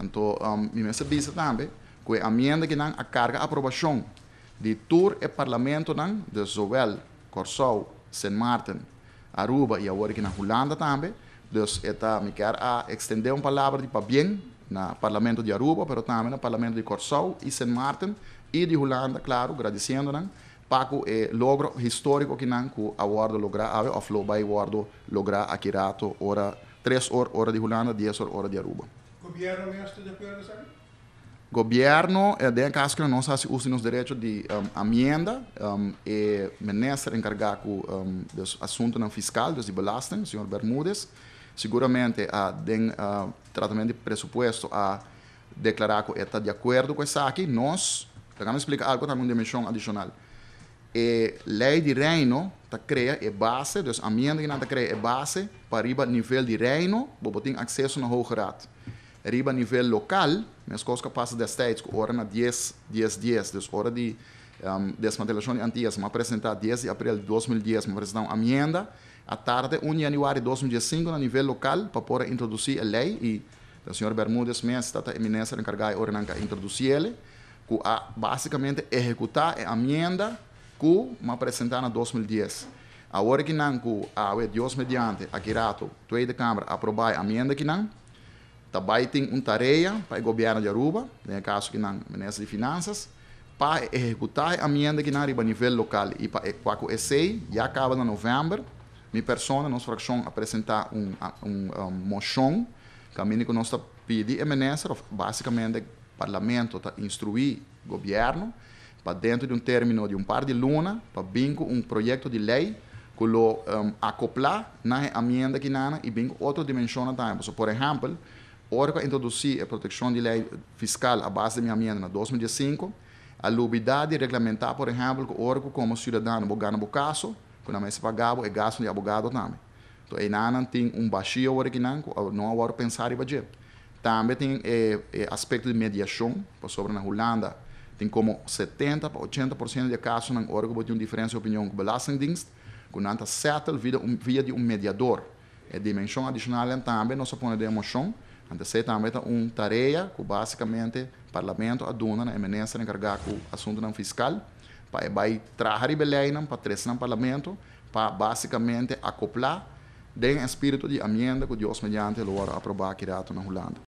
Então, um, e me disse também que a emenda que não a carga aprovação de tour e parlamento não de Zoel, Corsol, Saint Martin, Aruba e agora aqui na Holanda também. Então, esta me quer a estender uma palavra de para bem no parlamento de Aruba, mas também no parlamento de Corsol e Saint Martin e de Holanda, claro, agradecendo não Paco é eh, logro histórico que não que awardo lograr, a flow by awardo lograr aqui rato, hora 3 horas hora de Holanda, 10 horas hora de Aruba gobierno de Governo é eh, de caso que nós usamos direitos de um, amenda um, e eh, ministro encarregado um, dos assuntos não fiscal, dos de senhor Bermúdez, seguramente a ah, den, uh, ah, tratamento de pressuposto a declarar que está de acordo com essa aqui, nós, vamos explicar algo também de dimensão adicional. E eh, lei de reino está cria é base, dos amenda que está cria é base para ir nível de reino, ter acesso no Hogerado arriba a nível local, mas coisas passam de estético, ora na 10, 10, 10, des hora de um, desmantelação de antigas, me apresentar 10 de abril de 2010, me apresentar uma emenda, à tarde, 1 de janeiro de 2015, a nível local, para poder introduzir a lei, e o senhor Bermúdez minha está a eminência encargada, ora não introduzir ele, que a, basicamente executar a emenda que me apresentar na 2010. Agora que não, que, a Deus mediante, aqui rato, tu aí de Câmara, aprovar a emenda que não, também tem uma tarefa para o governo de Aruba, no né, caso que na Ministério de Finanças, para executar a emenda que está Aruba a nível local e para o ESEI, já acaba em novembro. Minha pessoa, nossa fração, apresentar um, um, um moção, caminho que nós está pedindo é Ministério, basicamente o parlamento está instruir o governo, para dentro de um término de um par de luna, para bingo um projeto de lei que o um, acoplar na né, emenda que nana e bingo outra dimensão também. por exemplo, Orca introduzi a proteção de lei fiscal à base da minha emenda em 2005. A lubidade regulamentar, por exemplo, que Orca, como cidadão, abogado no caso, quando a mesa pagava, é gasto de abogado também. Então, aí não tem um baixio original, não agora pensar em fazer. Também tem eh, eh, aspecto de mediação, por sobre na Holanda, tem como 70 para 80% de casos na que tem uma diferença de opinião com o Belastingdienst, quando anda settle via, via de um mediador. A eh, dimensão adicional também, não põe de demonstrar Antecede também uma tarefa que basicamente o parlamento aduna na eminência encargar o assunto não fiscal para vai trazer belém para trazer no parlamento para basicamente acoplar o espírito de amenda que Deus mediante logra aprovar aqui na Holanda.